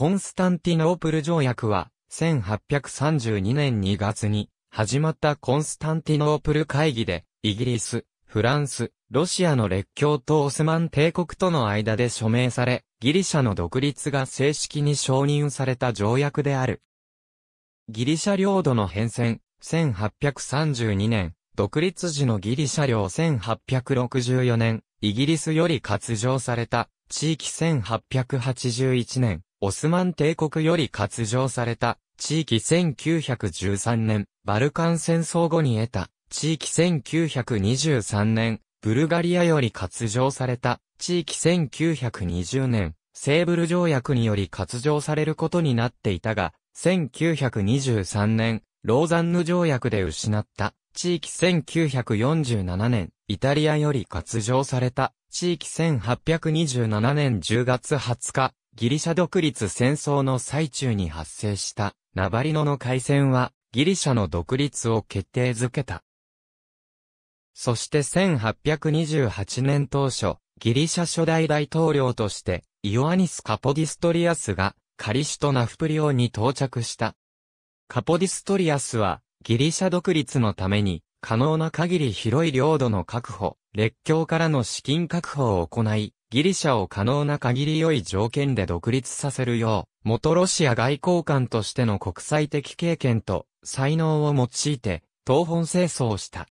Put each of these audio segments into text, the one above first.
コンスタンティノープル条約は、1832年2月に始まったコンスタンティノープル会議で、イギリス、フランス、ロシアの列強とオスマン帝国との間で署名され、ギリシャの独立が正式に承認された条約である。ギリシャ領土の変遷、1832年、独立時のギリシャ領1864年、イギリスより割譲された、地域1881年、オスマン帝国より割譲された地域1913年、バルカン戦争後に得た地域1923年、ブルガリアより割譲された地域1920年、セーブル条約により割譲されることになっていたが、1923年、ローザンヌ条約で失った地域1947年、イタリアより割譲された地域1827年10月20日、ギリシャ独立戦争の最中に発生したナバリノの海戦はギリシャの独立を決定づけた。そして1828年当初、ギリシャ初代大統領として、イオアニス・カポディストリアスがカリシュとナフプリオに到着した。カポディストリアスはギリシャ独立のために可能な限り広い領土の確保、列強からの資金確保を行い、ギリシャを可能な限り良い条件で独立させるよう、元ロシア外交官としての国際的経験と才能を用いて、東本清掃した。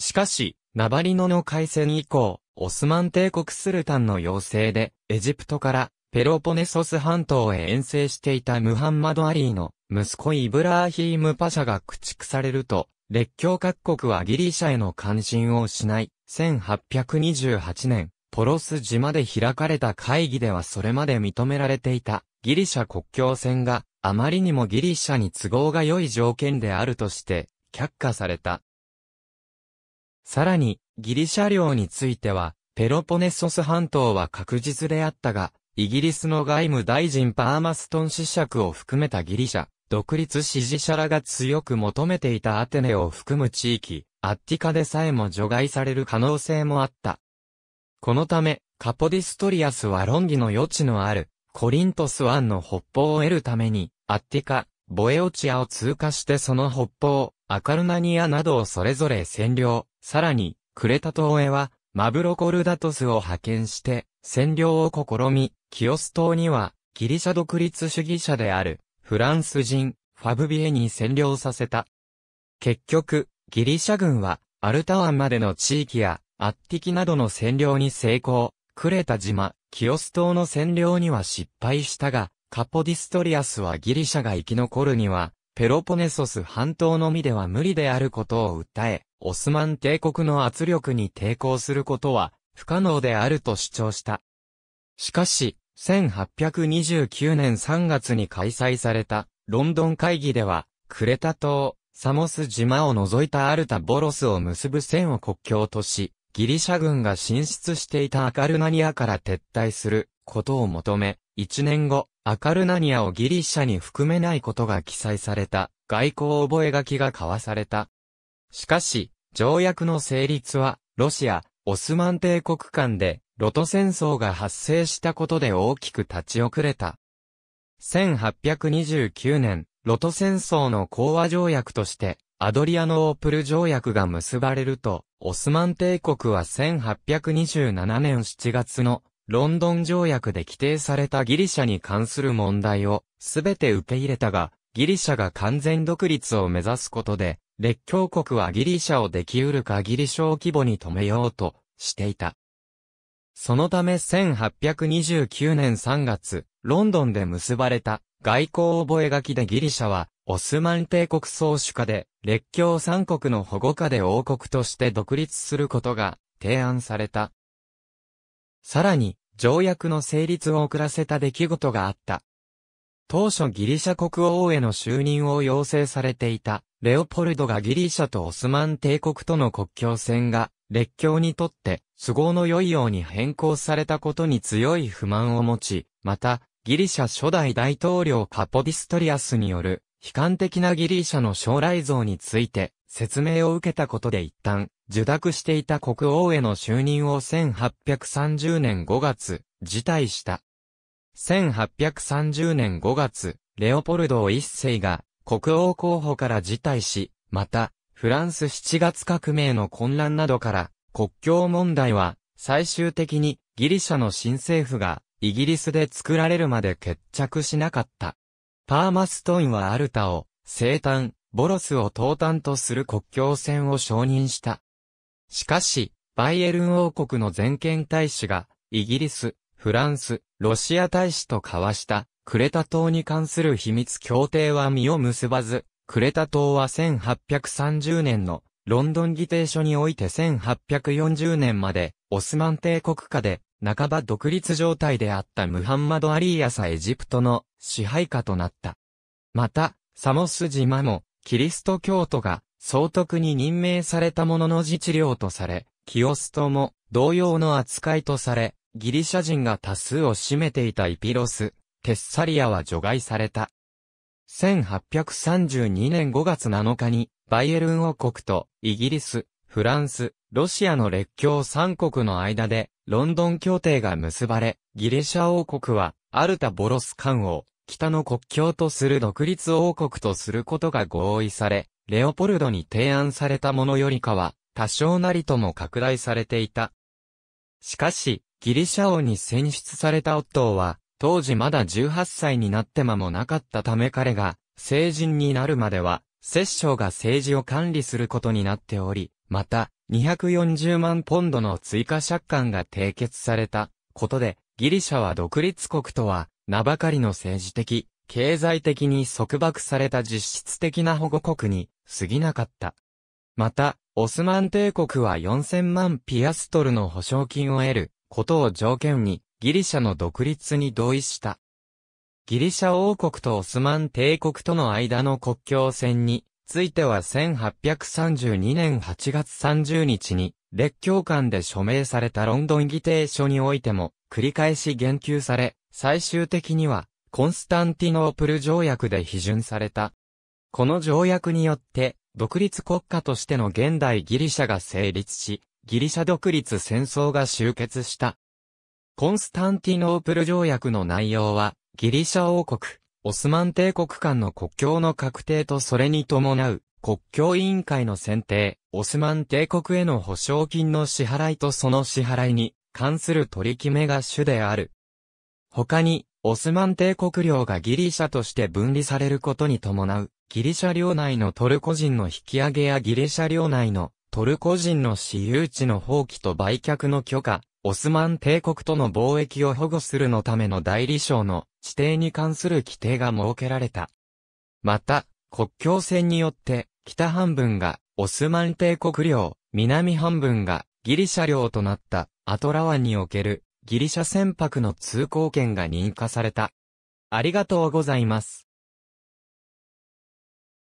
しかし、ナバリノの海戦以降、オスマン帝国スルタンの要請で、エジプトからペロポネソス半島へ遠征していたムハンマド・アリーの息子イブラーヒーム・パシャが駆逐されると、列強各国はギリシャへの関心を失い、1828年、コロス島で開かれた会議ではそれまで認められていたギリシャ国境線があまりにもギリシャに都合が良い条件であるとして却下された。さらにギリシャ領についてはペロポネソス半島は確実であったがイギリスの外務大臣パーマストン子爵を含めたギリシャ独立支持者らが強く求めていたアテネを含む地域、アッティカでさえも除外される可能性もあった。このため、カポディストリアスは論議の余地のある、コリントス湾の北方を得るために、アッティカ、ボエオチアを通過してその北方、アカルナニアなどをそれぞれ占領、さらに、クレタ島へは、マブロコルダトスを派遣して、占領を試み、キオス島には、ギリシャ独立主義者である、フランス人、ファブビエに占領させた。結局、ギリシャ軍は、アルタ湾までの地域や、アッティキなどの占領に成功、クレタ島、キオス島の占領には失敗したが、カポディストリアスはギリシャが生き残るには、ペロポネソス半島のみでは無理であることを訴え、オスマン帝国の圧力に抵抗することは不可能であると主張した。しかし、1829年3月に開催されたロンドン会議では、クレタ島、サモス島を除いたアルタボロスを結ぶ線を国境とし、ギリシャ軍が進出していたアカルナニアから撤退することを求め、1年後、アカルナニアをギリシャに含めないことが記載された外交覚書が交わされた。しかし、条約の成立は、ロシア、オスマン帝国間で、ロト戦争が発生したことで大きく立ち遅れた。1829年、ロト戦争の講和条約として、アドリアノープル条約が結ばれると、オスマン帝国は1827年7月のロンドン条約で規定されたギリシャに関する問題をすべて受け入れたが、ギリシャが完全独立を目指すことで、列強国はギリシャをできうる限り小規模に止めようとしていた。そのため1829年3月、ロンドンで結ばれた外交覚書でギリシャはオスマン帝国総主下で、列強三国の保護下で王国として独立することが提案された。さらに、条約の成立を遅らせた出来事があった。当初ギリシャ国王への就任を要請されていた、レオポルドがギリシャとオスマン帝国との国境線が、列強にとって、都合の良いように変更されたことに強い不満を持ち、また、ギリシャ初代大統領カポディストリアスによる悲観的なギリシャの将来像について説明を受けたことで一旦受諾していた国王への就任を1830年5月辞退した。1830年5月、レオポルド一世が国王候補から辞退し、また、フランス7月革命の混乱などから国境問題は最終的にギリシャの新政府がイギリスで作られるまで決着しなかった。パーマストンはアルタを、生誕、ボロスを東端とする国境線を承認した。しかし、バイエルン王国の全権大使が、イギリス、フランス、ロシア大使と交わした、クレタ島に関する秘密協定は実を結ばず、クレタ島は1830年のロンドン議定書において1840年までオスマン帝国下で半ば独立状態であったムハンマド・アリーヤサエジプトの支配下となった。また、サモス島も、キリスト教徒が総督に任命されたものの自治領とされ、キオストも同様の扱いとされ、ギリシャ人が多数を占めていたイピロス、テッサリアは除外された。1832年5月7日に、バイエルン王国とイギリス、フランス、ロシアの列強三国の間で、ロンドン協定が結ばれ、ギリシャ王国は、アルタボロス間を、北の国境とする独立王国とすることが合意され、レオポルドに提案されたものよりかは、多少なりとも拡大されていた。しかし、ギリシャ王に選出されたオットーは、当時まだ18歳になって間もなかったため彼が、成人になるまでは、摂政が政治を管理することになっており、また、240万ポンドの追加借款が締結されたことで、ギリシャは独立国とは、名ばかりの政治的、経済的に束縛された実質的な保護国に過ぎなかった。また、オスマン帝国は4000万ピアストルの保証金を得ることを条件にギリシャの独立に同意した。ギリシャ王国とオスマン帝国との間の国境線については1832年8月30日に、列強間で署名されたロンドン議定書においても、繰り返し言及され、最終的には、コンスタンティノープル条約で批准された。この条約によって、独立国家としての現代ギリシャが成立し、ギリシャ独立戦争が終結した。コンスタンティノープル条約の内容は、ギリシャ王国、オスマン帝国間の国境の確定とそれに伴う、国境委員会の選定、オスマン帝国への保証金の支払いとその支払いに関する取り決めが主である。他に、オスマン帝国領がギリシャとして分離されることに伴う、ギリシャ領内のトルコ人の引き上げやギリシャ領内のトルコ人の私有地の放棄と売却の許可、オスマン帝国との貿易を保護するのための代理省の指定に関する規定が設けられた。また、国境線によって、北半分がオスマン帝国領、南半分がギリシャ領となったアトラ湾におけるギリシャ船舶の通行権が認可された。ありがとうございます。